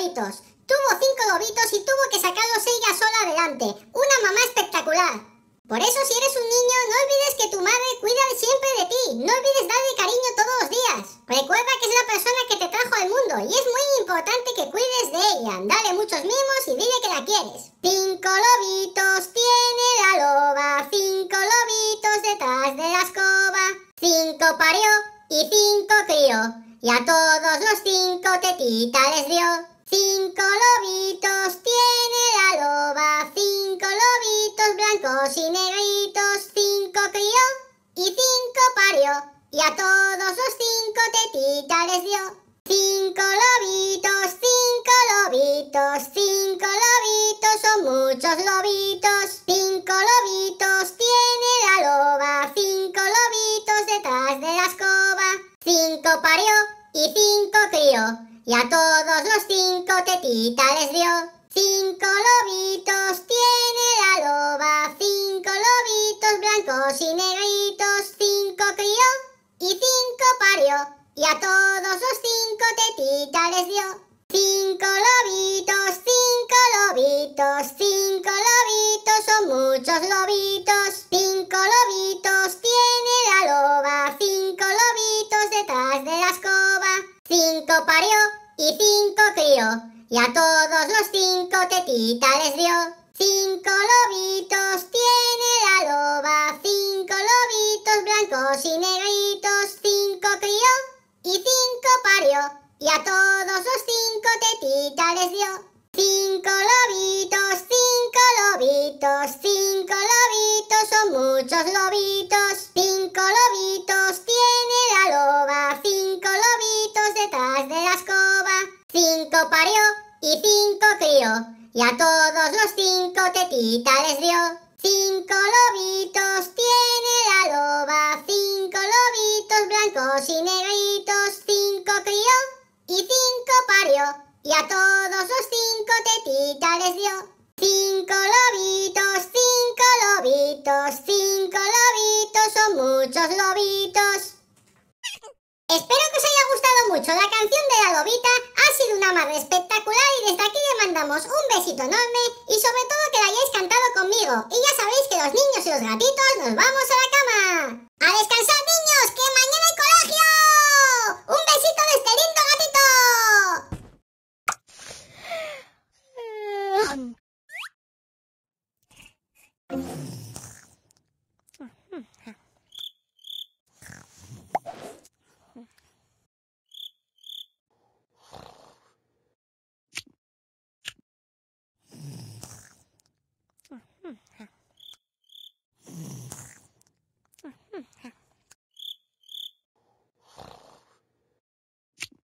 Tuvo cinco lobitos y tuvo que sacarlos ella sola adelante. Una mamá espectacular. Por eso si eres un niño, no olvides que tu madre cuida siempre de ti. No olvides darle cariño todos los días. Recuerda que es la persona que te trajo al mundo y es muy importante que cuides de ella. Dale muchos mimos y dile que la quieres. Cinco lobitos tiene la loba, cinco lobitos detrás de la escoba. Cinco parió y cinco crió, y a todos los cinco tetita les dio. Cinco lobitos tiene la loba, cinco lobitos blancos y negritos, cinco crió y cinco parió, y a todos los cinco tetita les dio. Cinco lobitos, cinco lobitos, cinco lobitos, son muchos lobitos, cinco lobitos tiene la loba, cinco lobitos detrás de la escoba, cinco parió y cinco crió. Y a todos los cinco tetitas les dio. Cinco lobitos tiene la loba, cinco lobitos blancos y negritos, cinco crió y cinco parió. Y a todos los cinco tetitas les dio. Cinco lobitos, cinco lobitos, cinco lobitos son muchos lobitos. Cinco lobitos tiene la loba, cinco lobitos detrás de la escoba. Cinco parió y cinco crió, y a todos los cinco tetita les dio. Cinco lobitos tiene la loba, cinco lobitos blancos y negritos, cinco crió y cinco parió, y a todos los cinco tetita les dio. Cinco lobitos, cinco lobitos, cinco lobitos, son muchos lobitos, cinco lobitos, parió y cinco crió, y a todos los cinco tetita les dio. Cinco lobitos tiene la loba, cinco lobitos blancos y negritos, cinco crió y cinco parió, y a todos los cinco tetita les dio. Cinco lobitos, cinco lobitos, cinco lobitos son muchos lobitos. Espero que os haya gustado mucho la canción de la lobita una madre espectacular y desde aquí le mandamos un besito enorme y sobre todo que la hayáis cantado conmigo. Y ya sabéis que los niños y los gatitos nos vamos a la cama. ¡A descansar!